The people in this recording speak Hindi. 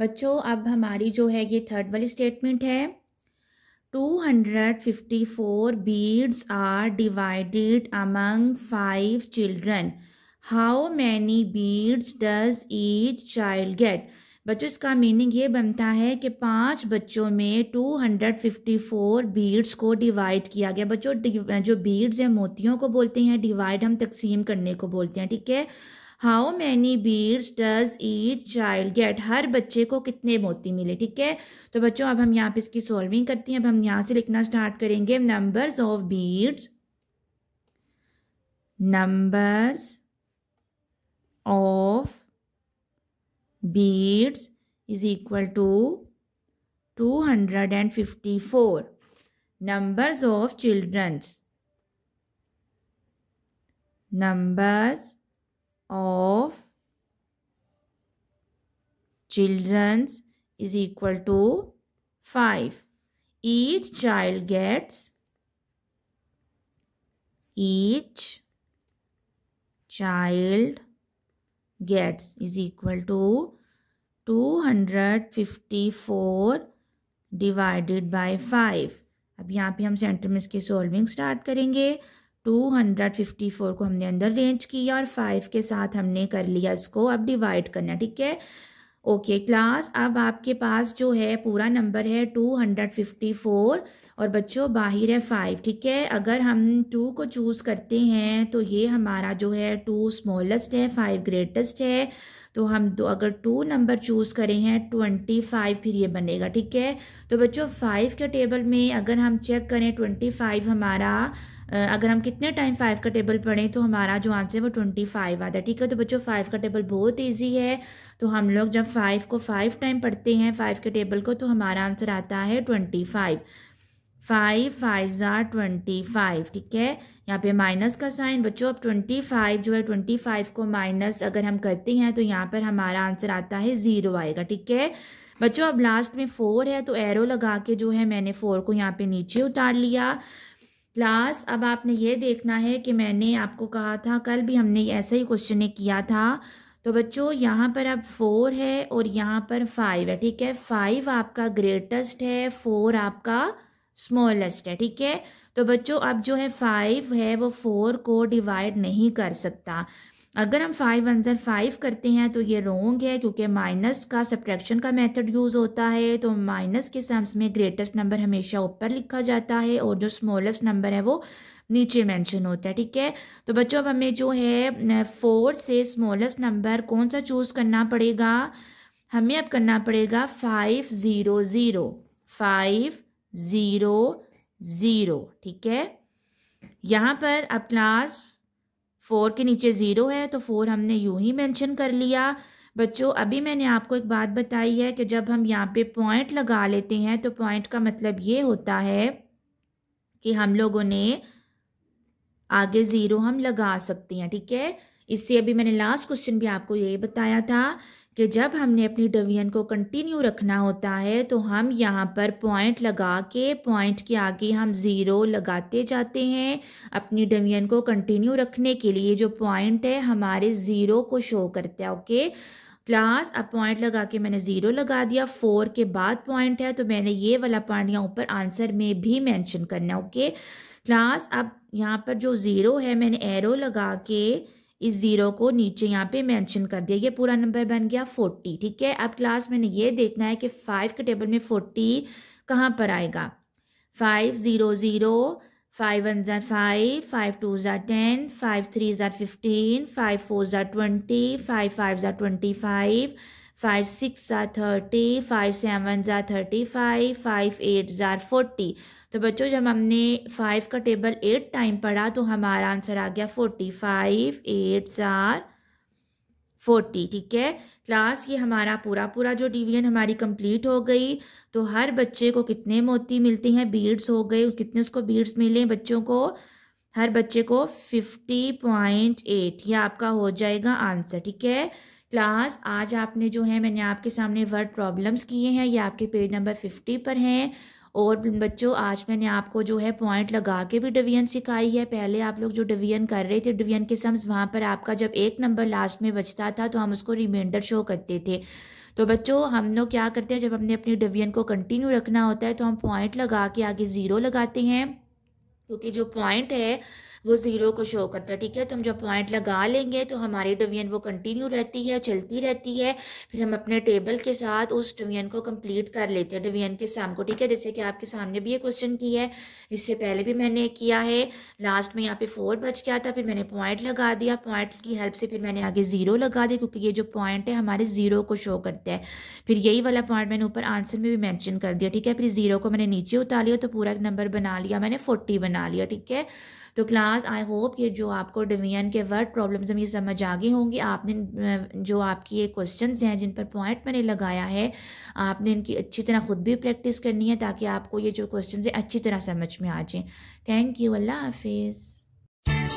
बच्चों अब हमारी जो है ये थर्ड वाली स्टेटमेंट है 254 beads are divided among five children how many beads does each child get बच्चों इसका मीनिंग ये बनता है कि पांच बच्चों में 254 बीड्स को डिवाइड किया गया बच्चों जो बीड्स हैं मोतियों को बोलते हैं डिवाइड हम तकसीम करने को बोलते हैं ठीक है how many beads does each child get हर बच्चे को कितने मोती मिले ठीक है तो बच्चों अब हम यहाँ पे इसकी सॉल्विंग करते हैं अब हम यहाँ से लिखना स्टार्ट करेंगे numbers of beads numbers of beads is equal to two hundred and fifty four numbers of childrens numbers of children's is equal to 5. Each child gets each child gets is equal to 254 divided by 5 अब यहाँ पे हम सेंटर में इसकी सॉल्विंग स्टार्ट करेंगे 254 को हमने अंदर रेंज किया और 5 के साथ हमने कर लिया इसको अब डिवाइड करना ठीक है ओके क्लास अब आपके पास जो है पूरा नंबर है 254 और बच्चों बाहिर है फाइव ठीक है अगर हम टू को चूज़ करते हैं तो ये हमारा जो है टू स्मॉलेस्ट है फाइव ग्रेटेस्ट है तो हम दो अगर टू नंबर चूज़ करें हैं ट्वेंटी फाइव फिर ये बनेगा ठीक है तो बच्चों फाइव के टेबल में अगर हम चेक करें ट्वेंटी फाइव हमारा अगर हम कितने टाइम फाइव का टेबल पढ़ें तो हमारा जो आंसर है वो ट्वेंटी फाइव आता है ठीक है तो बच्चों फाइव का टेबल बहुत ईजी है तो हम लोग जब फाइव को फाइव टाइम पढ़ते हैं फाइव के टेबल को तो हमारा आंसर आता है ट्वेंटी फाइव फाइव फाइव ज़ार ट्वेंटी फाइव ठीक है यहाँ पे माइनस का साइन बच्चों अब ट्वेंटी फाइव जो है ट्वेंटी फाइव को माइनस अगर हम करते हैं तो यहाँ पर हमारा आंसर आता है ज़ीरो आएगा ठीक है बच्चों अब लास्ट में फ़ोर है तो एरो लगा के जो है मैंने फ़ोर को यहाँ पे नीचे उतार लिया क्लास अब आपने ये देखना है कि मैंने आपको कहा था कल भी हमने ऐसा ही क्वेश्चन किया था तो बच्चों यहाँ पर अब फोर है और यहाँ पर फाइव है ठीक है फाइव आपका ग्रेटेस्ट है फोर आपका स्मॉलेस्ट है ठीक है तो बच्चों अब जो है फाइव है वो फोर को डिवाइड नहीं कर सकता अगर हम फाइव आंसर फाइव करते हैं तो ये रोंग है क्योंकि माइनस का सब्ट्रैक्शन का मेथड यूज़ होता है तो माइनस के सम्स में ग्रेटेस्ट नंबर हमेशा ऊपर लिखा जाता है और जो स्मॉलेस्ट नंबर है वो नीचे मेंशन होता है ठीक है तो बच्चों अब हमें जो है फोर से स्मॉलेस्ट नंबर कौन सा चूज़ करना पड़ेगा हमें अब करना पड़ेगा five zero zero five zero zero ठीक है यहाँ पर अब क्लास फोर के नीचे ज़ीरो है तो फोर हमने यूं ही मेंशन कर लिया बच्चों अभी मैंने आपको एक बात बताई है कि जब हम यहाँ पे पॉइंट लगा लेते हैं तो पॉइंट का मतलब ये होता है कि हम लोगों ने आगे ज़ीरो हम लगा सकते हैं ठीक है इससे अभी मैंने लास्ट क्वेश्चन भी आपको ये बताया था कि जब हमने अपनी डिवीजन को कंटिन्यू रखना होता है तो हम यहाँ पर पॉइंट लगा के पॉइंट के आगे हम ज़ीरो लगाते जाते हैं अपनी डिवीजन को कंटिन्यू रखने के लिए जो पॉइंट है हमारे ज़ीरो को शो करता है ओके क्लास अब पॉइंट लगा के मैंने ज़ीरो लगा दिया फोर के बाद पॉइंट है तो मैंने ये वाला पॉइंट यहाँ ऊपर आंसर में भी मैंशन करना ओके क्लास अब यहाँ पर जो ज़ीरो है मैंने एरो लगा के इस ज़ीरो को नीचे यहाँ पे मेंशन कर दिया ये पूरा नंबर बन गया फोर्टी ठीक है अब क्लास मैंने ये देखना है कि फाइव के टेबल में फोर्टी कहाँ पर आएगा five zero zero five one ज़ार फाइव फाइव टू ज़ार टेन फाइव थ्री ज़ार फिफ्टीन फाइव फोर ज़ार ट्वेंटी फाइव फाइव ज़ार ट्वेंटी फाइव फाइव सिक्स जार थर्टी फाइव सेवन ज़ार थर्टी फाइव फाइव एट जार फोर्टी तो बच्चों जब हमने फाइव का टेबल एट टाइम पढ़ा तो हमारा आंसर आ गया फोर्टी फाइव एट ज़ार फोर्टी ठीक है क्लास ये हमारा पूरा पूरा जो डिवीजन हमारी कंप्लीट हो गई तो हर बच्चे को कितने मोती मिलते हैं बीड्स हो गए कितने उसको बीड्स मिले बच्चों को हर बच्चे को फिफ्टी पॉइंट एट यह आपका हो जाएगा आंसर ठीक है क्लास आज आपने जो है मैंने आपके सामने वर्ड प्रॉब्लम्स किए हैं ये आपके पेज नंबर फिफ्टी पर हैं और बच्चों आज मैंने आपको जो है पॉइंट लगा के भी डिवीजन सिखाई है पहले आप लोग जो डिवीजन कर रहे थे डिवीजन के सम्स वहाँ पर आपका जब एक नंबर लास्ट में बचता था तो हम उसको रिमाइंडर शो करते थे तो बच्चों हम लोग क्या करते हैं जब हमने अपनी डिवीजन को कंटिन्यू रखना होता है तो हम पॉइंट लगा के आगे ज़ीरो लगाते हैं क्योंकि तो जो पॉइंट है वो ज़ीरो को शो करता है ठीक है तो हम जब पॉइंट लगा लेंगे तो हमारी डिवीजन वो कंटिन्यू रहती है चलती रहती है फिर हम अपने टेबल के साथ उस डिवीजन को कंप्लीट कर लेते हैं डिवीजन के शाम को ठीक है जैसे कि आपके सामने भी ये क्वेश्चन किया है इससे पहले भी मैंने किया है लास्ट में यहाँ पे फोर बच गया था फिर मैंने पॉइंट लगा दिया पॉइंट की हेल्प से फिर मैंने आगे ज़ीरो लगा दिया क्योंकि ये जो पॉइंट है हमारे ज़ीरो को शो करता है फिर यही वाला पॉइंट मैंने ऊपर आंसर में भी मैंशन कर दिया ठीक है फिर ज़ीरो को मैंने नीचे उतार लिया तो पूरा नंबर बना लिया मैंने फोर्टी बना लिया ठीक है तो क्लास ख़ास आई होप ये जो आपको डिवीजन के वर्ड प्रॉब्लम्स हम ये समझ आ गई होंगी आपने जो आपकी ये क्वेश्चंस हैं जिन पर पॉइंट मैंने लगाया है आपने इनकी अच्छी तरह ख़ुद भी प्रैक्टिस करनी है ताकि आपको ये जो क्वेश्चन हैं अच्छी तरह समझ में आ जाएँ थैंक यू अल्लाह हाफिज़